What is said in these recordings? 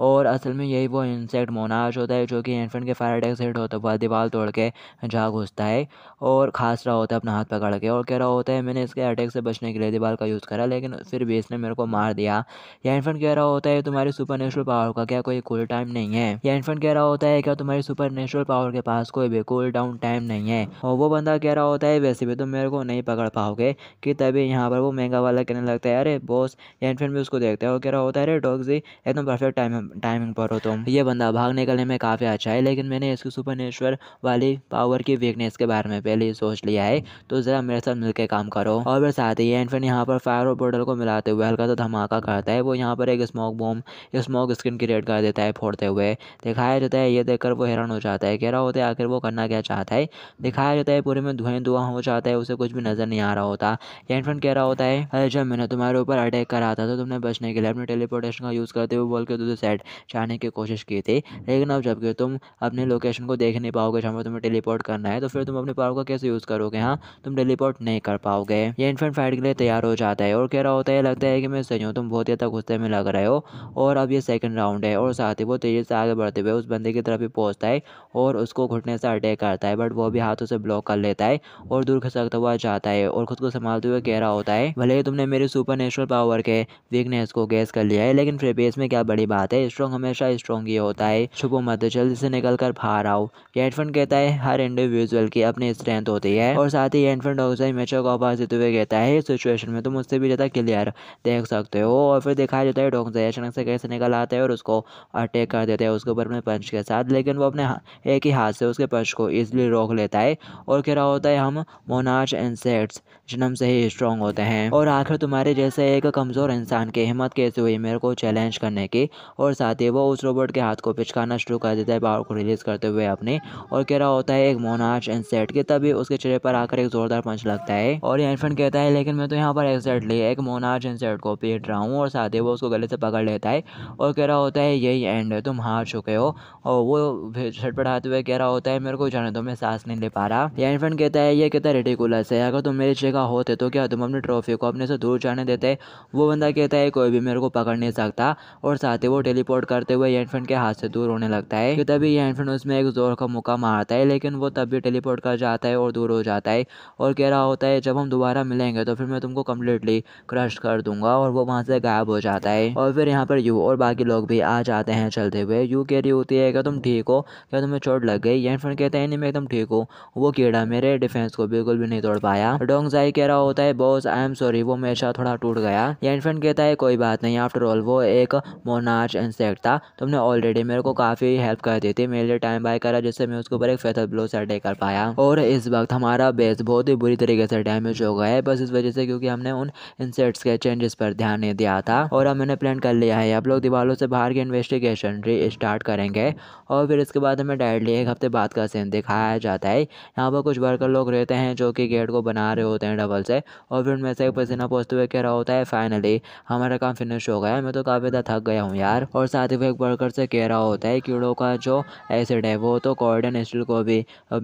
और असल में यही वो इंसेक्ट मोनाश होता है जो कि इन्फेंट के फायर अटैक हिट होता है दीवार तोड़ के जा घुसता है और खास रहा होता है अपना हाथ पकड़ के और कह रहा होता है मैंने इसके अटैक से बचने के लिए दीवार का यूज़ करा लेकिन फिर भी इसने मेरे को मार दिया या इन्फेंट कह रहा होता है तुम्हारी सुपर नेचुरल पावर का क्या कोई कूल टाइम नहीं है या इन्फेंट कह रहा होता है क्या तुम्हारी सुपर नेचुरल पावर के पास कोई भी कूल डाउन टाइम नहीं है और वो बंदा कह रहा होता है वैसे भी तुम मेरे को नहीं पकड़ पाओगे कि तभी यहाँ पर वो महंगा वाला कहने लगता है अरे बॉस या इन्फेंट भी उसको देखता है और कह रहा होता है अरे डॉग जी एकदम परफेक्ट टाइम है टाइमिंग पर हो तुम ये बंदा भाग निकलने में काफ़ी अच्छा है लेकिन मैंने इसकी सुपर नेचुरल वाली पावर की वीकनेस के बारे में पहले ही सोच लिया है तो ज़रा मेरे साथ मिलकर काम करो और फिर साथ ही एंड फिर यहाँ पर फायर और पोर्टल को मिलाते हुए हल्का सा धमाका करता है वो यहाँ पर एक smoke bomb smoke screen create कर देता है फोड़ते हुए दिखाया जाता है ये देखकर वो हैरान हो जाता है कह रहा होता है आखिर वो करना क्या चाहता है दिखाया जाता है पूरे में धुएं धुआं हो जाता है उसे कुछ भी नज़र नहीं आ रहा होता एंड फ्रेंड कह रहा होता है अरे जब मैंने तुम्हारे ऊपर अटैक करा था तो तुमने बचने के लिए अपने टेलीपोर्टेशन का यूज़ करते हुए बोल के तुझे सेट साइड जाने की कोशिश की थी लेकिन अब जबकि तुम अपने लोकेशन को देख नहीं पाओगे जहाँ पर तुम्हें टेलीपोर्ट करना है तो फिर तुम अपने पावर का कैसे यूज़ करोगे हाँ तुम टेलीपोर्ट नहीं कर पाओगे ये इन्फेंट फाइट के लिए तैयार हो जाता है और कह रहा होता है लगता है कि मैं सही हूँ तुम बहुत ही ज़्यादा गुस्से में लग रहे हो और अब ये सेकंड राउंड है और साथ ही वो तेज़ी से आगे बढ़ते हुए उस बंदे की तरफ ही पहुँचता है और उसको घुटने से अटैक करता है बट वो भी हाथों से ब्लॉक कर लेता है और दूर खसकता हुआ जाता है और खुद को संभालते हुए कह रहा होता है भले ही तुमने मेरे सुपर नेचुरल पावर के वीकनेस को गैस कर लिया है लेकिन फिर भी इसमें क्या बड़ी बात है है स्ट्रॉन्ग हमेशा स्ट्रॉन्ग ही होता है छुपो मत जल्दी से निकल कर बाहर आओ ये कहता है हर इंडिविजुअल की अपनी स्ट्रेंथ होती है और साथ ही हेडफोन डॉक्टर को का आवाज देते हुए कहता है सिचुएशन में तुम उससे भी ज़्यादा क्लियर देख सकते हो और फिर दिखाया जाता है डॉक्टर अचानक से कैसे निकल आता है और उसको अटैक कर देते हैं उसके ऊपर अपने पंच के साथ लेकिन वो अपने एक ही हाथ से उसके पंच को इजिली रोक लेता है और कह रहा होता है हम मोनाज इंसेक्ट्स जन्म से ही स्ट्रॉन्ग होते हैं और आखिर तुम्हारे जैसे एक कमज़ोर इंसान की हिम्मत कैसे हुई मेरे को चैलेंज करने की और और साथ ही वो उस रोबोट के हाथ को पिचकाना शुरू कर देता है पावर को रिलीज करते हुए अपने और कह रहा होता है एक मोनाश इंसेट के तभी उसके चेहरे पर आकर एक जोरदार पंच लगता है और ये इन्फेंट कहता है लेकिन मैं तो यहाँ पर एग्जैक्टली एक मोनाश इंसेट को पीट रहा हूँ और साथ ही वो उसको गले से पकड़ लेता है और कह रहा होता है यही एंड है तुम हार चुके हो और वो छटपटाते हुए कह रहा होता है मेरे को जाने दो मैं सांस नहीं ले पा रहा ये इन्फेंट कहता है ये कहता रेडिकुलस है अगर तुम मेरी जगह होते तो क्या तुम अपने ट्रॉफी को अपने से दूर जाने देते वो बंदा कहता है कोई भी मेरे को पकड़ नहीं सकता और साथ ही वो टेली टेलीपोर्ट करते हुए एनफिन के हाथ से दूर होने लगता है तभी एनफिन उसमें एक जोर का मौका मारता है लेकिन वो तब भी टेलीपोर्ट कर जाता है और दूर हो जाता है और कह रहा होता है जब हम दोबारा मिलेंगे तो फिर मैं तुमको कम्प्लीटली क्रश कर दूंगा और वो वहाँ से गायब हो जाता है और फिर यहाँ पर यू और बाकी लोग भी आ जाते हैं चलते हुए यू कह रही होती है क्या तुम ठीक हो क्या तुम्हें चोट लग गई एनफिन कहते हैं नहीं मैं एकदम ठीक हूँ वो कीड़ा मेरे डिफेंस को बिल्कुल भी नहीं तोड़ पाया डोंगजाई कह रहा होता है बॉस आई एम सॉरी वो मेरे साथ थोड़ा टूट गया एनफिन कहता है कोई बात नहीं आफ्टर ऑल वो एक मोनाच ऑप्शन सेट था तुमने ऑलरेडी मेरे को काफ़ी हेल्प कर दी थी मेरे लिए टाइम बाय करा जिससे मैं उसके ऊपर एक फेथल ब्लो सेट कर पाया और इस वक्त हमारा बेस बहुत ही बुरी तरीके से डैमेज हो गया है बस इस वजह से क्योंकि हमने उन इंसेट्स के चेंजेस पर ध्यान नहीं दिया था और अब मैंने प्लान कर लिया है आप लोग दीवारों से बाहर की इन्वेस्टिगेशन री स्टार्ट करेंगे और फिर इसके बाद हमें डायरेक्टली एक हफ्ते बाद का सीन दिखाया जाता है यहाँ पर कुछ वर्कर लोग रहते हैं जो कि गेट को बना रहे होते हैं डबल से और फिर उनमें से पसीना पहुँचते हुए कह रहा होता है फाइनली हमारा काम फिनिश हो गया मैं तो काफ़ी ज़्यादा थक गया हूँ यार और साथ ही वो एक वर्कर से कह रहा होता है कीड़ों का जो एसिड है वो तो कॉर्डन स्टील को भी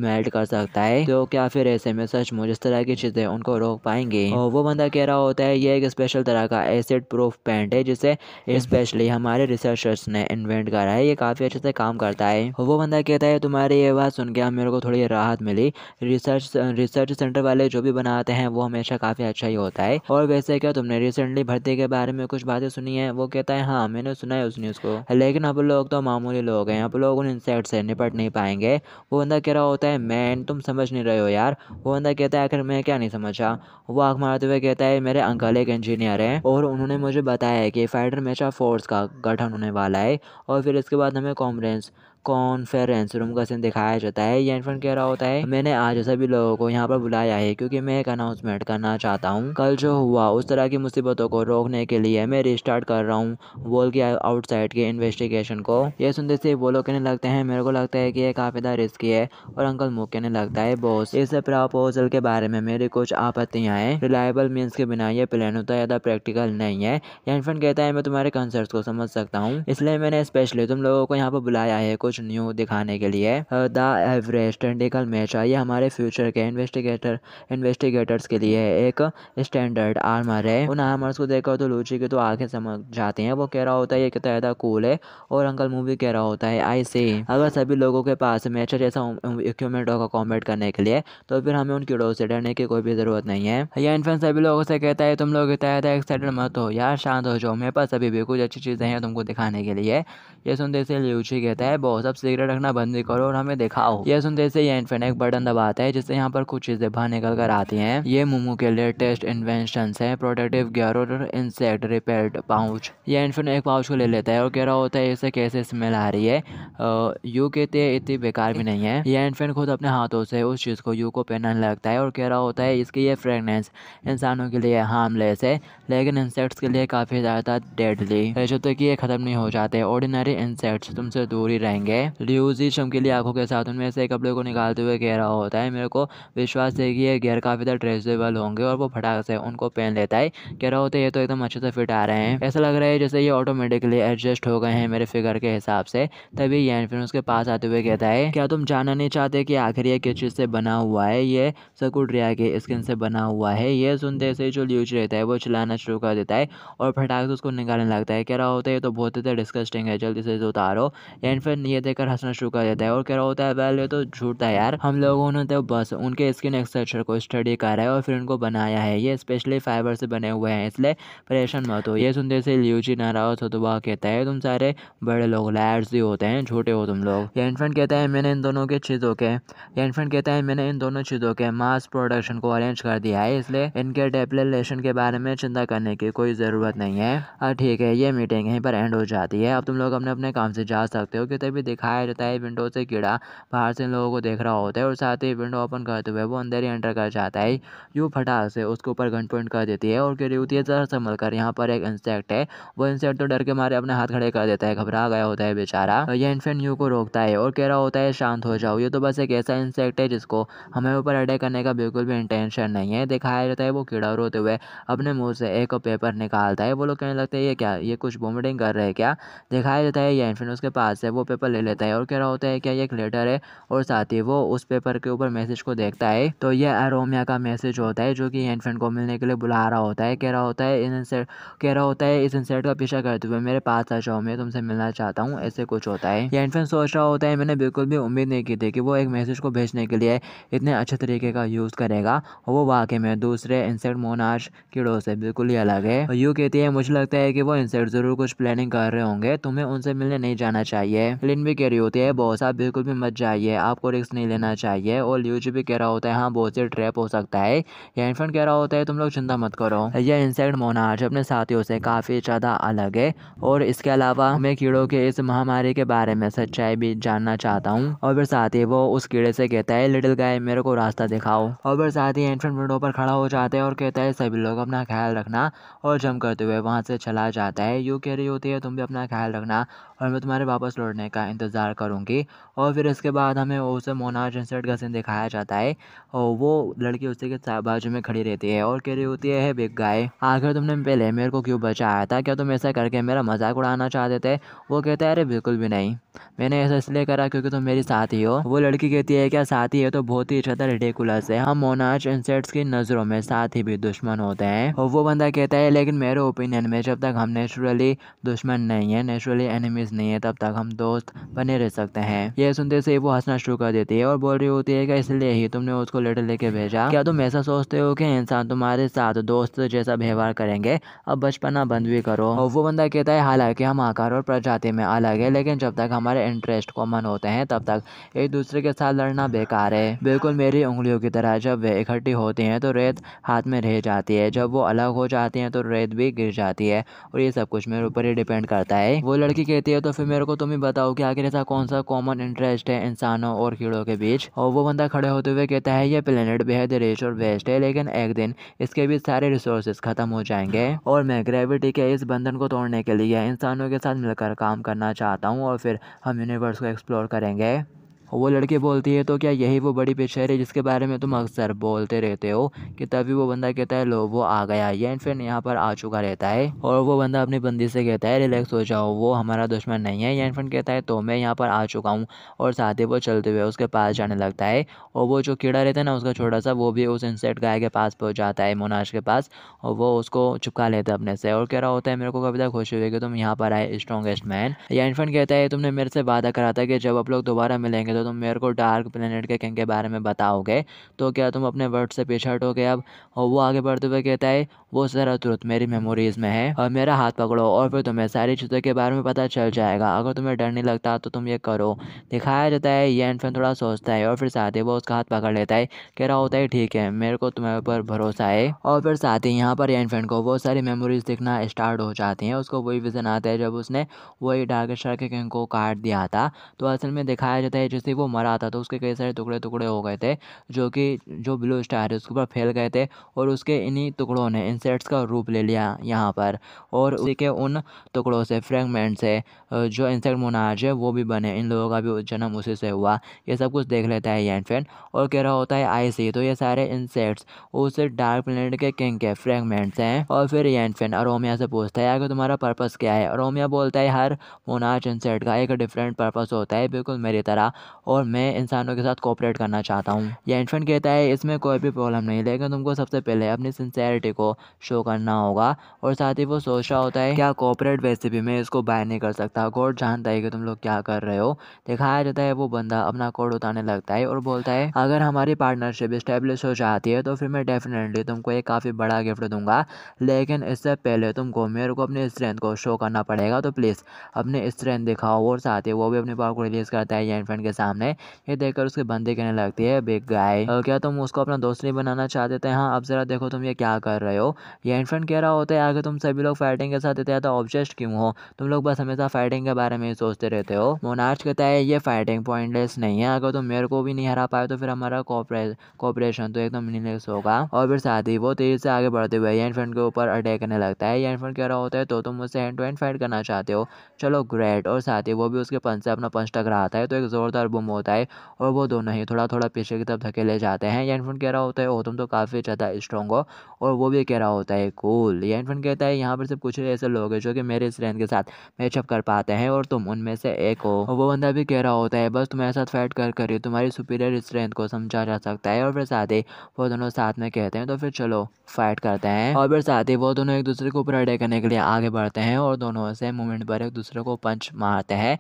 मेल्ट कर सकता है तो क्या फिर ऐसे में मुझे इस तरह की चीज़ें उनको रोक पाएंगे और वो बंदा कह रहा होता है ये एक स्पेशल तरह का एसिड प्रूफ पेंट है जिसे स्पेशली हमारे रिसर्चर्स ने इन्वेंट करा है ये काफ़ी अच्छे से काम करता है वो बंदा कहता है तुम्हारी ये बात सुन के मेरे को थोड़ी राहत मिली रिसर्च रिसर्च सेंटर वाले जो भी बनाते हैं वो हमेशा काफ़ी अच्छा ही होता है और वैसे क्या तुमने रिसेंटली भर्ती के बारे में कुछ बातें सुनी है वो कहता है हाँ मैंने सुना है उसने नहीं उसको लेकिन आप लोग तो मामूली लोग हैं आप लोग उन इंसेक्ट से निपट नहीं पाएंगे वो बंदा कह रहा होता है मैन तुम समझ नहीं रहे हो यार वो बंदा कहता है आखिर मैं क्या नहीं समझा वो आँख मारते हुए कहता है मेरे अंकल एक इंजीनियर हैं और उन्होंने मुझे बताया है कि फाइटर मेचा फोर्स का गठन होने वाला है और फिर इसके बाद हमें कॉन्फ्रेंस कॉन्फ्रेंस रूम का सीन दिखाया जाता है ये इन्फेंट कह रहा होता है मैंने आज सभी लोगों को यहाँ पर बुलाया है क्योंकि मैं एक अनाउंसमेंट करना चाहता हूँ कल जो हुआ उस तरह की मुसीबतों को रोकने के लिए मैं रिस्टार्ट कर रहा हूँ वॉल के आउटसाइड साइड के इन्वेस्टिगेशन को यह सुनते से वो लोग कहने लगते हैं मेरे को लगता है कि यह काफ़ी ज़्यादा रिस्की है और अंकल मुख कहने लगता है बॉस इस प्रपोजल के बारे में मेरी कुछ आपत्तियां हैं रिलायबल मीन के बिना यह प्लान होता ज़्यादा प्रैक्टिकल नहीं है एनफेंट कहता है मैं तुम्हारे कंसर्ट को समझ सकता हूँ इसलिए मैंने स्पेशली तुम लोगों को यहाँ पर बुलाया है कुछ न्यू दिखाने के लिए द एवरेस्ट टेंडिकल मैच ये हमारे फ्यूचर के इन्वेस्टिगेटर इन्वेस्टिगेटर्स के लिए एक स्टैंडर्ड आर्मर है उन आर्मर्स को देखकर तो लूची की तो आंखें समझ जाती हैं वो कह रहा होता है ये कितना ज़्यादा कूल है और अंकल मूवी कह रहा होता है आई से अगर सभी लोगों के पास मैचर अच्छा जैसा इक्विपमेंट होगा कॉम्बेट करने के लिए तो फिर हमें उन कीड़ों से डरने की कोई भी ज़रूरत नहीं है यह इन्फेंस सभी लोगों से कहता है तुम लोग इतना ज़्यादा एक्साइटेड मत हो यार शांत हो जाओ मेरे पास अभी भी कुछ अच्छी चीज़ें हैं तुमको दिखाने के लिए ये सुनते से ल्यूची कहता है बहुत सब सिगरेट रखना बंद करो और हमें दिखाओ ये सुनते से ये इन्फेन एक बटन दबाता है जिससे यहाँ पर कुछ चीज़ें बाहर निकल कर आती हैं ये मोमो के लेटेस्ट इन्वेंशन है प्रोटेक्टिव गियर और इंसेक्ट रिपेयर पाउच ये इन्फेन एक पाउच को ले लेता है वो कह रहा होता है इसे कैसे स्मेल आ रही है यू कहते हैं इतनी बेकार भी नहीं है ये एंड खुद अपने हाथों से उस चीज़ को यू को पहनने लगता है और कह रहा होता है इसकी ये फ्रेगनेंस इंसानों के लिए हार्मलेस है लेकिन इंसेक्ट्स के लिए काफ़ी ज़्यादा डेडली जब तक ये ख़त्म नहीं हो जाते ऑर्डिनरी इंसेक्ट्स तुमसे दूर ही रहेंगे ल्यूजी चमकीली आंखों के साथ उनमें से कपड़े को निकालते हुए कह रहा होता है मेरे को विश्वास है कि ये गैर काफ़ी ज़्यादा ड्रेसेबल होंगे और वो फटाक से उनको पहन लेता है कह रहा होता है ये तो एकदम अच्छे से फिट आ रहे हैं ऐसा लग रहा है जैसे ये ऑटोमेटिकली एडजस्ट हो गए हैं मेरे फिगर के हिसाब से तभी यैन फिर उसके पास आते हुए कहता है क्या तुम जानना नहीं चाहते कि आखिर ये किस चीज़ से बना हुआ है ये सकुड्रिया के स्किन से बना हुआ है ये सुनते से जो ल्यूच रहता है वो चलाना शुरू कर देता है और फटाक से उसको निकालने लगता है कह रहा होता है तो बहुत ही डिस्कस्टिंग है जल्दी से उतारो एंड फिर ये देखकर हंसना शुरू कर देता है और कह रहा होता है वेल तो झूठता है यार हम लोगों ने तो बस उनके स्किन एक्सट्रक्चर को स्टडी करा है और फिर उनको बनाया है ये स्पेशली फाइबर से बने हुए हैं इसलिए परेशान मत हो ये सुनते से ल्यूची नाराज हो तो वह कहता सकता है तुम सारे बड़े लोग लैड्स ही होते हैं छोटे हो तुम लोग एनफेंट कहता है मैंने इन दोनों के चीज़ों के एनफेंट कहता है मैंने इन दोनों चीज़ों के मास प्रोडक्शन को अरेंज कर दिया है इसलिए इनके डेपलेशन के बारे में चिंता करने की कोई ज़रूरत नहीं है और ठीक है ये मीटिंग यहीं पर एंड हो जाती है अब तुम लोग अपने अपने काम से जा सकते हो कि तभी दिखाया जाता है विंडो से कीड़ा बाहर से लोगों को देख रहा होता है और साथ ही विंडो ओपन करते हुए वो अंदर ही एंटर कर जाता है यू फटाक से उसके ऊपर घंट पॉइंट कर देती है और गिरी होती है ज़रा संभल कर यहाँ पर एक इंसेक्ट है वो इंसेक्ट तो डर के मारे अपने हाथ खड़े कर देता है घबरा गया होता है बेचारा यह इन्फेंट यू को रोकता है और कह रहा होता है शांत हो जाओ ये तो बस एक ऐसा इंसेक्ट है जिसको हमें ऊपर अटैक करने का बिल्कुल भी इंटेंशन नहीं है दिखाया जाता है वो कीड़ा रोते हुए अपने मुंह से एक पेपर निकालता है वो लोग कहने लगते हैं ये क्या ये कुछ वोमिटिंग कर रहे हैं क्या दिखाया जाता है यह इन्फेंट उसके पास है वो पेपर ले लेता है और कह रहा होता है क्या ये एक लेटर है और साथ ही वो उस पेपर के ऊपर मैसेज को देखता है तो यह अरोमिया का मैसेज होता है जो कि इन्फेंट को मिलने के लिए बुला रहा होता है कह रहा होता है इस इंसेट कह रहा होता है इस इंसेक्ट का पीछा करते हुए मेरे पास था शो में तुमसे मिलना चाहता हूँ ऐसे कुछ होता है या इन्फ्रेंस सोच रहा होता है मैंने बिल्कुल भी उम्मीद नहीं की थी कि वो एक मैसेज को भेजने के लिए इतने अच्छे तरीके का यूज़ करेगा और वो वाकई में दूसरे इंसेक्ट मोनाश कीड़ों से बिल्कुल ही अलग है यू कहती है मुझे लगता है कि वो इंसेक्ट ज़रूर कुछ प्लानिंग कर रहे होंगे तुम्हें उनसे मिलने नहीं जाना चाहिए लिन भी कह रही होती है बॉस आप बिल्कुल भी मत जाइए आपको रिस्क नहीं लेना चाहिए और ल्यूज भी कह रहा होता है हाँ बहुत से ट्रैप हो सकता है या इन्फेंट कह रहा होता है तुम लोग चिंता मत करो यह इंसेक्ट मोनाज अपने साथियों से काफ़ी ज़्यादा अलग है और इसके अलावा मैं कीड़ों के इस महामारी के बारे में सच्चाई भी जानना चाहता हूँ और फिर साथ ही वो उस कीड़े से कहता है लिटिल गाय मेरे को रास्ता दिखाओ और फिर साथ ही एंट्रेंट विंडो पर खड़ा हो जाता है और कहता है सभी लोग अपना ख्याल रखना और जम करते हुए वहाँ से चला जाता है यू कह रही होती है तुम भी अपना ख्याल रखना और मैं तुम्हारे वापस लौटने का इंतज़ार करूँगी और फिर इसके बाद हमें उसे मोनार जनसेट का सीन दिखाया जाता है और वो लड़की उसी के बाजू में खड़ी रहती है और कह रही होती है बिग गाय आखिर तुमने पहले मेरे को क्यों बचाया था क्या तुम ऐसा करके मेरा मजाक उड़ाना चाहते थे वो कहते हैं अरे बिल्कुल भी नहीं मैंने ऐसा इसलिए करा क्योंकि तुम मेरी साथी हो वो लड़की कहती है क्या साथी है तो बहुत ही अच्छा रेडिकुलस है हम मोनाज इंसेट्स की नज़रों में साथी भी दुश्मन होते हैं और वो बंदा कहता है लेकिन मेरे ओपिनियन में जब तक हम नेचुरली दुश्मन नहीं है नेचुरली एनिमीज नहीं है तब तक हम दोस्त बने रह सकते हैं ये सुनते से वो हंसना शुरू कर देती है और बोल रही होती है कि इसलिए ही तुमने उसको लेटर लेके भेजा क्या तुम ऐसा सोचते हो कि इंसान तुम्हारे साथ दोस्त जैसा व्यवहार करेंगे अब बचपना बंद भी करो और वो बंदा कहता है हालांकि हम आकार और प्रजाति में अलग है लेकिन जब तक हम हमारे इंटरेस्ट कॉमन होते हैं तब तक एक दूसरे के साथ लड़ना बेकार है बिल्कुल मेरी उंगलियों की तरह जब वे इकट्ठी होती हैं तो रेत हाथ में रह जाती है जब वो अलग हो जाती हैं तो रेत भी गिर जाती है और ये सब कुछ मेरे ऊपर ही डिपेंड करता है वो लड़की कहती है तो फिर मेरे को तुम ही बताओ कि आखिर ऐसा कौन सा कॉमन इंटरेस्ट है इंसानों और कीड़ों के बीच और वो बंदा खड़े होते हुए कहता है ये प्लेनेट बेहद रिच और वेस्ट है लेकिन एक दिन इसके भी सारे रिसोर्सेज खत्म हो जाएंगे और मैं ग्रेविटी के इस बंधन को तोड़ने के लिए इंसानों के साथ मिलकर काम करना चाहता हूँ और फिर हम यूनिवर्स को एक्सप्लोर करेंगे वो लड़की बोलती है तो क्या यही वो बड़ी पिक्चर है जिसके बारे में तुम अक्सर बोलते रहते हो कि तभी वो बंदा कहता है लो वो आ गया ये फ्रेंड यहाँ पर आ चुका रहता है और वो बंदा अपनी बंदी से कहता है रिलैक्स हो जाओ वो हमारा दुश्मन नहीं है ये फ्रेंड कहता है तो मैं यहाँ पर आ चुका हूँ और साथ ही वो चलते हुए उसके पास जाने लगता है और वो जो कीड़ा रहता है ना उसका छोटा सा वो भी उस इंसेक्ट गाय के पास पहुँच जाता है मोनाश के पास और वो उसको चुपका लेता है अपने से और कह रहा होता है मेरे को कभी तक तो खुशी हुई कि तुम यहाँ पर आए स्ट्रॉगेस्ट मैन या इन्फेंट कहता है तुमने मेरे से वादा करा था कि जब आप लोग दोबारा मिलेंगे तो तुम मेरे को डार्क प्लेनेट के किंग के बारे में बताओगे तो क्या तुम अपने वर्ड से पीछे हटोगे अब और वो आगे बढ़ते हुए कहता है वो सारा तुरंत मेरी मेमोरीज में है और मेरा हाथ पकड़ो और फिर तुम्हें सारी चीज़ों के बारे में पता चल जाएगा अगर तुम्हें डर नहीं लगता तो तुम ये करो दिखाया जाता है ये एंड थोड़ा सोचता है और फिर साथ ही वो उसका हाथ पकड़ लेता है कह रहा होता है ठीक है मेरे को तुम्हारे ऊपर भरोसा है और फिर साथ ही यहाँ पर एंड फ्रेंड को वो सारी मेमोरीज दिखना स्टार्ट हो जाती हैं उसको वही विजन आता है जब उसने वही डार्क स्टार के किंग को काट दिया था तो असल में दिखाया जाता है जिस जैसे वो मरा था तो उसके कई सारे टुकड़े टुकड़े हो गए थे जो कि जो ब्लू स्टार है उसके ऊपर फैल गए थे और उसके इन्हीं टुकड़ों ने इंसेक्ट्स का रूप ले लिया यहाँ पर और उसी के उन टुकड़ों से फ्रेगमेंट से जो इंसेक्ट मोनाज है वो भी बने इन लोगों का भी जन्म उसी से हुआ ये सब कुछ देख लेता है फैन और कह रहा होता है आईसी तो ये सारे इंसेक्ट्स उस डार्क प्लेनेट के किंग के फ्रेगमेंट्स हैं और फिर फैन अरोमिया से पूछता है आगे तुम्हारा पर्पज़ क्या है अरोमिया बोलता है हर मोनाज इंसेट का एक डिफरेंट पर्पज होता है बिल्कुल मेरी तरह और मैं इंसानों के साथ कोऑपरेट करना चाहता हूँ यह इन्फेंट कहता है इसमें कोई भी प्रॉब्लम नहीं लेकिन तुमको सबसे पहले अपनी सिंसेरिटी को शो करना होगा और साथ ही वो सोच रहा होता है क्या कॉपरेट वैसे भी मैं इसको बाय नहीं कर सकता कोर्ट जानता है कि तुम लोग क्या कर रहे हो दिखाया जाता है वो बंदा अपना कोड उतारने लगता है और बोलता है अगर हमारी पार्टनरशिप इस्टेब्लिश हो जाती है तो फिर मैं डेफिनेटली तुमको एक काफ़ी बड़ा गिफ्ट दूंगा लेकिन इससे पहले तुमको मेरे को अपनी स्ट्रेंथ को शो करना पड़ेगा तो प्लीज़ अपने स्ट्रेंथ दिखाओ और साथ ही वो भी अपनी पावर को रिलीज़ करता है या फ्रेंड के सामने सामने ये देखकर उसके बंदे कहने लगती है बिग गाय क्या तुम उसको अपना दोस्त नहीं बनाना चाहते थे हाँ अब जरा देखो तुम ये क्या कर रहे हो ये इन्फेंट कह रहा होता है आगे तुम सभी लोग फाइटिंग के साथ इतना तो ऑब्जेस्ट क्यों हो तुम लोग बस हमेशा फाइटिंग के बारे में ही सोचते रहते हो मोनार्च कहता है ये फाइटिंग पॉइंटलेस नहीं है अगर तुम मेरे को भी नहीं हरा पाए तो फिर हमारा कॉपरेशन तो एकदम मीनिंगलेस होगा और फिर साथ ही वो तेजी से आगे बढ़ते हुए एंड फ्रेंड के ऊपर अटैक करने लगता है एंड फ्रेंड कह रहा होता है तो तुम मुझसे हैंड टू हैंड फाइट करना चाहते हो चलो ग्रेट और साथ ही वो भी उसके पंच से अपना पंच टकराता है तो एक जोरदार बुम कम होता है और वो दोनों ही थोड़ा थोड़ा पीछे की तरफ धकेले जाते हैं यान फंड कह रहा होता है ओ तुम तो काफ़ी ज़्यादा स्ट्रॉन्ग हो और वो भी कह रहा होता है कूल यान फंड कहता है यहाँ पर सिर्फ कुछ ऐसे लोग हैं जो कि मेरे स्ट्रेंथ के साथ मैचअप कर पाते हैं और तुम उनमें से एक हो वो बंदा भी कह रहा होता है बस तुम्हारे साथ फाइट कर कर तुम्हारी सुपीरियर स्ट्रेंथ को समझा जा सकता है और फिर साथ ही वो दोनों साथ में कहते हैं तो फिर चलो फाइट करते हैं और फिर साथ ही वो दोनों एक दूसरे को ऊपर अटैक करने के लिए आगे बढ़ते हैं और दोनों से मूवमेंट पर एक दूसरे को पंच मारते हैं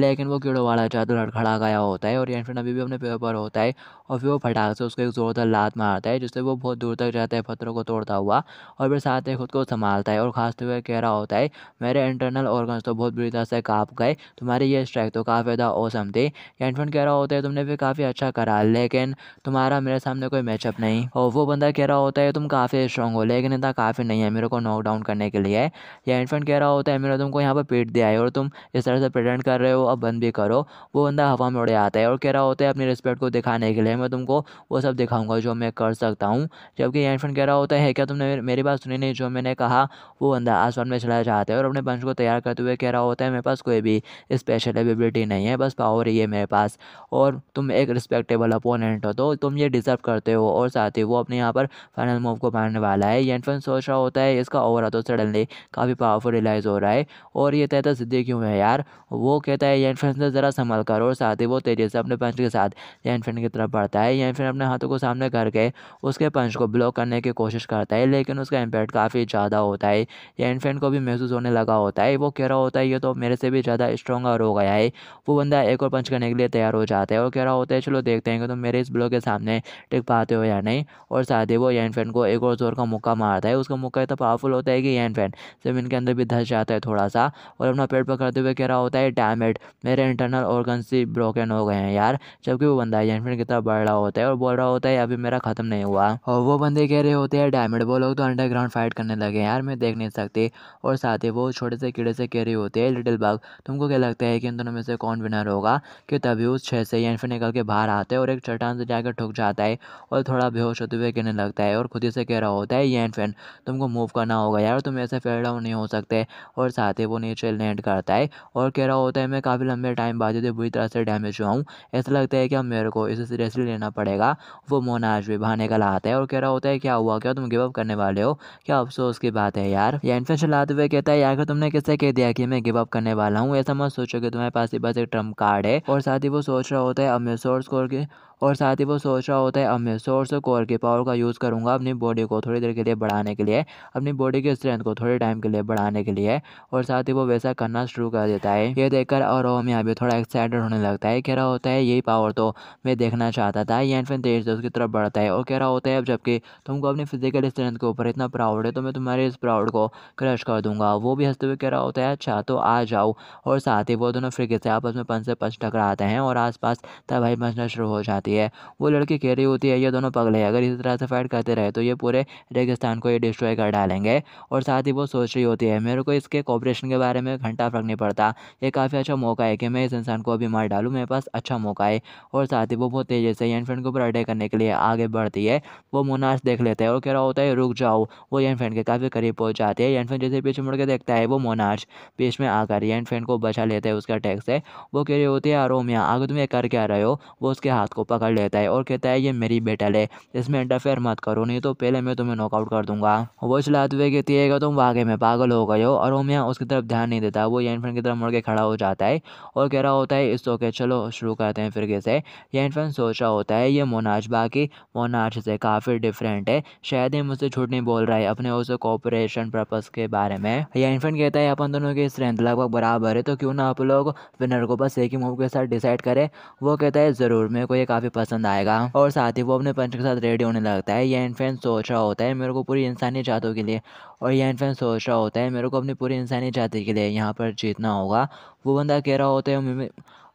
लेकिन वो कीड़ों वाला जादू लड़खड़ा गया आया होता है और ये इन्फेंट अभी भी अपने पेड़ पर होता है और फिर वो फटाक से उसको एक ज़ोरदार लात मारता है जिससे वो बहुत दूर तक जाता है पत्थरों को तोड़ता हुआ और फिर साथ ही खुद को संभालता है और खास तौर पर कह रहा होता है मेरे इंटरनल ऑर्गन्स तो बहुत बुरी तरह से काँप गए तुम्हारे ये स्ट्राइक तो काफ़ी ज़्यादा औसम थी या इन्फेंट कह रहा होता है तुमने भी काफ़ी अच्छा करा लेकिन तुम्हारा मेरे सामने कोई मैचअप नहीं और वो बंदा कह रहा होता है तुम काफ़ी स्ट्रॉन्ग हो लेकिन इतना काफ़ी नहीं है मेरे को नॉक डाउन करने के लिए या इन्फेंट कह रहा होता है मेरा तुमको यहाँ पर पीट दिया है और तुम इस तरह से प्रेजेंट कर रहे हो अब बंद भी करो वो बंदा हवा में छोड़े आता है और कह रहा होता है अपनी रिस्पेक्ट को दिखाने के लिए मैं तुमको वो सब दिखाऊंगा जो मैं कर सकता हूँ जबकि एंड फ्रेंड कह रहा होता है क्या तुमने मेरी बात सुनी नहीं जो मैंने कहा वो अंदर आसमान में चला जाता है और अपने बंश को तैयार करते हुए कह रहा होता है मेरे पास कोई भी स्पेशल एबिलिटी नहीं है बस पावर ही है मेरे पास और तुम एक रिस्पेक्टेबल अपोनेंट हो तो तुम ये डिज़र्व करते हो और साथ ही वो अपने यहाँ पर फाइनल मूव को मारने वाला है ये फ्रेंड सोच रहा होता है इसका ओवर तो सडनली काफ़ी पावरफुल रिलाइज हो रहा है और ये तहता सिद्धि क्यों है यार वो कहता है फ्रेंड से ज़रा संभल कर और साथ ही वो बहुत तेजी से अपने पंच के साथ जैन फिन की तरफ बढ़ता है जैन फिन अपने हाथों को सामने करके उसके पंच को ब्लॉक करने की कोशिश करता है लेकिन उसका इम्पैक्ट काफ़ी ज़्यादा होता है जैन फिन को भी महसूस होने लगा होता है वो कह रहा होता है ये तो मेरे से भी ज़्यादा स्ट्रॉगर हो गया है वो बंदा एक और पंच करने के लिए तैयार हो जाता है और कह रहा होता है चलो देखते हैं कि तुम मेरे इस ब्लॉक के सामने टिक पाते हो या नहीं और साथ ही वो यैन फैन को एक और जोर का मुक्का मारता है उसका मुक्का इतना पावरफुल होता है कि यैन फैन जमीन के अंदर भी धस जाता है थोड़ा सा और अपना पेट पकड़ते हुए कह रहा होता है डैमेड मेरे इंटरनल ऑर्गन सी ब्रोकन फ्रेंड हो गए हैं यार जबकि वो बंदा एजेंट फ्रेंड कितना बढ़ रहा होता है और बोल रहा होता है अभी मेरा खत्म नहीं हुआ और वो बंदे कह रहे होते हैं डायमंड वो लोग तो अंडरग्राउंड फाइट करने लगे यार मैं देख नहीं सकते और साथ ही वो छोटे से कीड़े से कह रहे होते हैं लिटिल बाग तुमको क्या लगता है कि इन दोनों में से कौन विनर होगा कि तभी उस छः से एजेंट फ्रेंड निकल के बाहर आते हैं और एक चट्टान से जाकर ठुक जाता है और थोड़ा बेहोश होते हुए कहने लगता है और खुद ही से कह रहा होता है एजेंट फ्रेंड तुमको मूव करना होगा यार तुम ऐसे फेल डाउन नहीं हो सकते और साथ ही वो नीचे लैंड करता है और कह रहा होता है मैं काफ़ी लंबे टाइम बाद तो बुरी तरह से डैमेज हुआ हूँ ऐसा लगता है कि अब मेरे को इसे सीरियसली लेना पड़ेगा वो मोनाज भी बहाने का लाता है और कह रहा होता है क्या हुआ क्या तुम गिवअप करने वाले हो क्या अफसोस की बात है यार या इन्फेंट चलाते हुए कहता है यार तुमने किससे कह दिया कि मैं गिवअप करने वाला हूँ ऐसा मत सोचो कि तुम्हारे पास ही बस एक ट्रम्प कार्ड है और साथ ही वो सोच रहा होता है अब मैं सोर्स स्कोर के और साथ ही वो सोच रहा होता है अब मैं सोर्स और कोर की पावर का यूज़ करूँगा अपनी बॉडी को थोड़ी देर के लिए बढ़ाने के लिए अपनी बॉडी की स्ट्रेंथ को थोड़े टाइम के लिए बढ़ाने के लिए और साथ ही वो वैसा करना शुरू कर देता है ये देखकर और रोम यहाँ पे थोड़ा एक्साइटेड होने लगता है कह रहा होता है यही पावर तो मैं देखना चाहता था ये फिर तेज से उसकी तरफ बढ़ता है और कह रहा होता है अब जबकि तुमको अपनी फिजिकल स्ट्रेंथ के ऊपर इतना प्राउड है तो मैं तुम्हारे इस प्राउड को क्रश कर दूंगा वो भी हंसते हुए कह रहा होता है अच्छा तो आ जाओ और साथ ही वो दोनों फ्रिके से आपस में पंच से पंच टकराते हैं और आसपास तबाही बचना शुरू हो जाती होती है वो लड़के कह रही होती है ये दोनों पगले अगर इसी तरह से फाइट करते रहे तो ये पूरे रेगिस्तान को ये डिस्ट्रॉय कर डालेंगे और साथ ही वो सोच रही होती है मेरे को इसके कॉपरेशन के बारे में घंटा फर्क नहीं पड़ता ये काफ़ी अच्छा मौका है कि मैं इस इंसान को अभी मार डालूँ मेरे पास अच्छा मौका है और साथ ही वो बहुत तेज़ी से यनफेंड के ऊपर अटैक करने के लिए आगे बढ़ती है वो मोनास देख लेते हैं और कह रहा होता है रुक जाओ वो यन फ्रेंड के काफ़ी करीब पहुँच जाते हैं फ्रेंड जैसे पीछे मुड़ के देखता है वो मोनाश बीच में आकर यन फ्रेंड को बचा लेते हैं उसका अटैक से वो कह रही होती है आरोमिया आगे तुम ये कर क्या रहे हो वो उसके हाथ को पकड़ पकड़ लेता है और कहता है ये मेरी बेटल है इसमें इंटरफेयर मत करो नहीं तो पहले मैं तुम्हें नॉकआउट कर दूंगा वो चलाते हुए कहती है तुम भागे में पागल हो गए हो और वो मैं उसकी तरफ ध्यान नहीं देता वो यान की तरफ मुड़ के खड़ा हो जाता है और कह रहा होता है इस के तो चलो शुरू करते हैं फिर कैसे यैनफन सोच रहा होता है ये मोनाज बाकी मोनाज से काफ़ी डिफरेंट है शायद ही मुझसे छूट नहीं बोल रहा है अपने उस कॉपरेशन पर्पज़ के बारे में यैनफन कहता है अपन दोनों की स्ट्रेंथ लगभग बराबर है तो क्यों ना आप लोग विनर को बस एक ही मूव के साथ डिसाइड करें वो कहता है ज़रूर मेरे को ये काफ़ी काफी पसंद आएगा और साथ ही वो अपने पंच के साथ रेडी होने लगता है यह इन्फेंट सोच रहा होता है मेरे को पूरी इंसानी जातों के लिए और यह इन्फेंट सोच रहा होता है मेरे को अपनी पूरी इंसानी जाति के लिए यहाँ पर जीतना होगा वो बंदा कह रहा होता है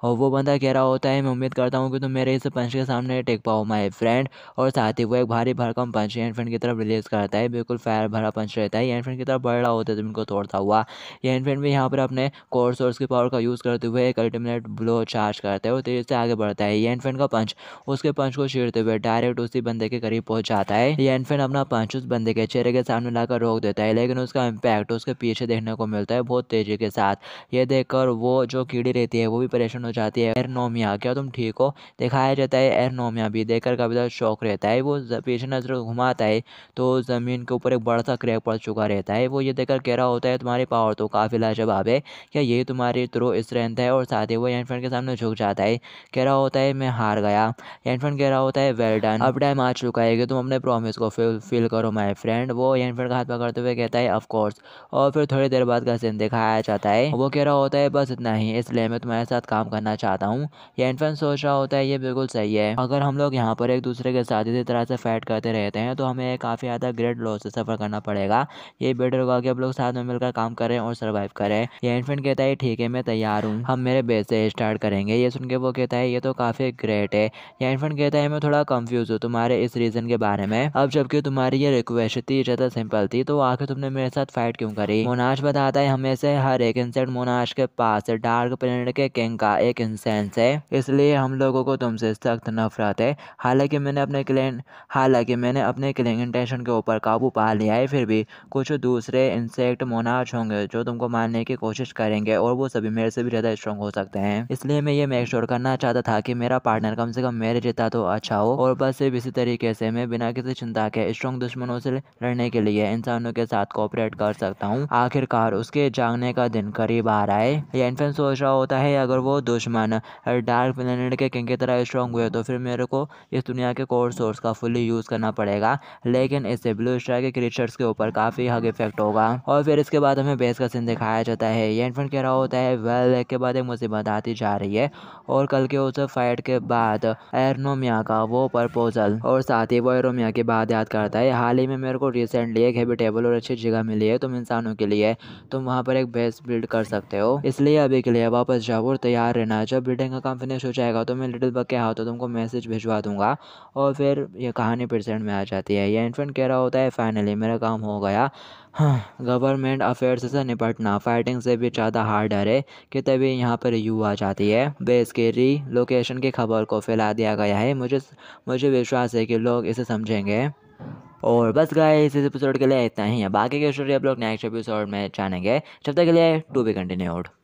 और वो बंदा कह रहा होता है मैं उम्मीद करता हूँ कि तुम मेरे इस पंच के सामने टेक पाओ माई फ्रेंड और साथ ही वो एक भारी भरकम पंच एंड फ्रेंड की तरफ रिलीज करता है बिल्कुल फायर भरा पंच रहता है एंड फ्रेंड की तरफ बढ़ रहा होता है जमीन को तोड़ता हुआ ये एंड फ्रेंड भी यहाँ पर अपने कोर्स और उसकी पावर का यूज़ करते हुए एक अल्टीमेट ब्लो चार्ज करता है और तेज से आगे बढ़ता है ये एंड फ्रेंड का पंच उसके पंच को छीड़ते हुए डायरेक्ट उसी बंदे के करीब पहुँच जाता है ये एंड फ्रेंड अपना पंच उस बंदे के चेहरे के सामने लाकर रोक देता है लेकिन उसका इम्पैक्ट उसके पीछे देखने को मिलता है बहुत तेज़ी के साथ ये देखकर वो जो कीड़ी रहती है वो भी परेशान जाती है एरनोमिया क्या तुम ठीक हो दिखाया जाता है एरनोमिया भी देखकर काफ़ी शौक रहता है वो पीछे नजर घुमाता है तो ज़मीन के ऊपर एक बड़ा सा क्रैक पड़ चुका रहता है वो ये देखकर कह रहा होता है तुम्हारी पावर तो काफ़ी लाजवाब है क्या यही तुम्हारी थ्रो स्ट्रेंथ है और साथ ही वो एनफेंट के सामने झुक जाता है कह रहा होता है मैं हार गया फ्रेंड कह रहा होता है वेल डन अब टाइम आ चुका है कि तुम अपने प्रॉमिस को फिल करो माई फ्रेंड वो एनफेंट का हाथ पकड़ते हुए कहता है ऑफकोर्स और फिर थोड़ी देर बाद का सीन दिखाया जाता है वो कह रहा होता है बस इतना ही इसलिए मैं तुम्हारे साथ काम करना चाहता हूँ ये इन्फेंस सोच रहा होता है ये बिल्कुल सही है अगर हम लोग यहाँ पर एक दूसरे के साथ इसी तरह से फैट करते रहते हैं तो हमें काफ़ी ज़्यादा ग्रेट लॉस से सफ़र करना पड़ेगा ये बेटर होगा कि हम लोग साथ में मिलकर काम करें और सर्वाइव करें ये इन्फेंट कहता है ठीक है मैं तैयार हूँ हम मेरे बेस से स्टार्ट करेंगे ये सुन के वो कहता है ये तो काफ़ी ग्रेट है या इन्फेंट कहता है मैं थोड़ा कन्फ्यूज़ हूँ तुम्हारे इस रीज़न के बारे में अब जबकि तुम्हारी ये रिक्वेस्ट थी ज़्यादा सिंपल थी तो आखिर तुमने मेरे साथ फाइट क्यों करी मोनाश बताता है हमें से हर एक इंसेंट मोनाश के पास डार्क प्लेनेट के किंग का एक इंसेंस है इसलिए हम लोगों को तुमसे सख्त नफरत है हालांकि मैंने अपने क्लेन हालांकि मैंने अपने क्लिंग के ऊपर काबू पा लिया है फिर भी कुछ दूसरे इंसेक्ट मोनाज होंगे जो तुमको मारने की कोशिश करेंगे और वो सभी मेरे से भी ज़्यादा स्ट्रॉन्ग हो सकते हैं इसलिए मैं ये मेक श्योर करना चाहता था कि मेरा पार्टनर कम से कम मेरे जीता तो अच्छा हो और बस सिर्फ इसी तरीके से मैं बिना किसी चिंता के स्ट्रॉन्ग दुश्मनों से लड़ने के लिए इंसानों के साथ कोऑपरेट कर सकता हूँ आखिरकार उसके जागने का दिन करीब आ रहा है या इन्फेंट सोच रहा होता है अगर वो दुश्मन डार्क प्लानट के किंग की तरह स्ट्रॉन्ग हुए तो फिर मेरे को इस दुनिया के कोर सोर्स का फुली यूज़ करना पड़ेगा लेकिन इससे ब्लू स्टार के क्रिएटर्स के ऊपर काफ़ी हग इफेक्ट होगा और फिर इसके बाद हमें बेस का सीन दिखाया जाता है ये एंडफन कह रहा होता है वेल के बाद एक मुसीबत आती जा रही है और कल के उस फाइट के बाद एरनोमिया का वो प्रपोजल और साथ ही वो एरोमिया की बात याद करता है हाल ही में मेरे को रिसेंटली एक हैबिटेबल और अच्छी जगह मिली है तुम इंसानों के लिए तुम वहाँ पर एक बेस बिल्ड कर सकते हो इसलिए अभी के लिए वापस जाओ और तैयार लेना जब बिल्डिंग का काम फिनिश हो जाएगा तो मैं लिटिल बग के हाथों तुमको मैसेज भिजवा दूंगा और फिर ये कहानी प्रेजेंट में आ जाती है यह इन्फेंट कह रहा होता है फाइनली मेरा काम हो गया हाँ गवर्नमेंट अफेयर्स से निपटना फाइटिंग से भी ज़्यादा हार्डर है कि तभी यहाँ पर यू आ जाती है बेस के री लोकेशन की खबर को फैला दिया गया है मुझे मुझे विश्वास है कि लोग इसे समझेंगे और बस गाय इस एपिसोड के लिए इतना ही है बाकी की स्टोरी आप लोग नेक्स्ट एपिसोड में जानेंगे जब तक के लिए टू बी कंटिन्यूड